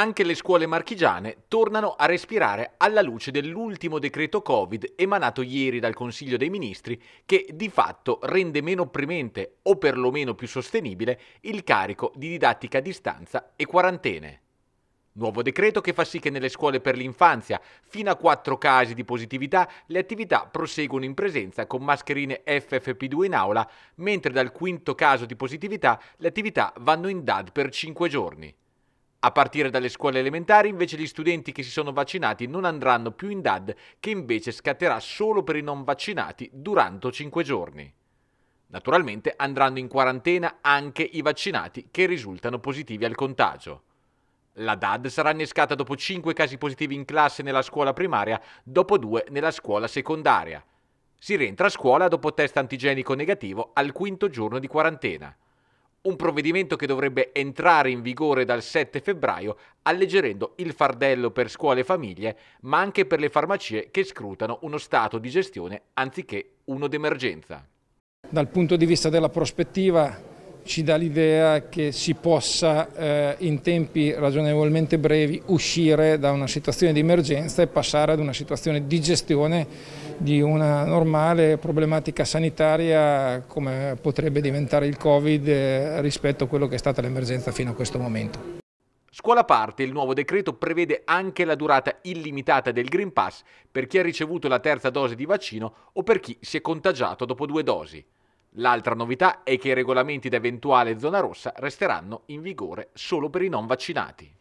anche le scuole marchigiane tornano a respirare alla luce dell'ultimo decreto Covid emanato ieri dal Consiglio dei Ministri che di fatto rende meno opprimente o perlomeno più sostenibile il carico di didattica a distanza e quarantene. Nuovo decreto che fa sì che nelle scuole per l'infanzia, fino a 4 casi di positività, le attività proseguono in presenza con mascherine FFP2 in aula, mentre dal quinto caso di positività le attività vanno in DAD per 5 giorni. A partire dalle scuole elementari invece gli studenti che si sono vaccinati non andranno più in DAD che invece scatterà solo per i non vaccinati durante 5 giorni. Naturalmente andranno in quarantena anche i vaccinati che risultano positivi al contagio. La DAD sarà innescata dopo 5 casi positivi in classe nella scuola primaria, dopo 2 nella scuola secondaria. Si rientra a scuola dopo test antigenico negativo al quinto giorno di quarantena un provvedimento che dovrebbe entrare in vigore dal 7 febbraio, alleggerendo il fardello per scuole e famiglie, ma anche per le farmacie che scrutano uno stato di gestione anziché uno d'emergenza. Dal punto di vista della prospettiva ci dà l'idea che si possa eh, in tempi ragionevolmente brevi uscire da una situazione di emergenza e passare ad una situazione di gestione di una normale problematica sanitaria come potrebbe diventare il Covid eh, rispetto a quello che è stata l'emergenza fino a questo momento. Scuola a parte, il nuovo decreto prevede anche la durata illimitata del Green Pass per chi ha ricevuto la terza dose di vaccino o per chi si è contagiato dopo due dosi. L'altra novità è che i regolamenti da eventuale zona rossa resteranno in vigore solo per i non vaccinati.